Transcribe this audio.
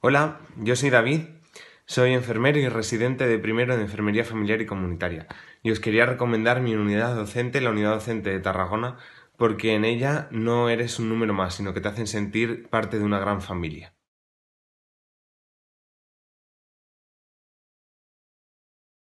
Hola, yo soy David, soy enfermero y residente de primero de Enfermería Familiar y Comunitaria y os quería recomendar mi unidad docente, la unidad docente de Tarragona, porque en ella no eres un número más, sino que te hacen sentir parte de una gran familia.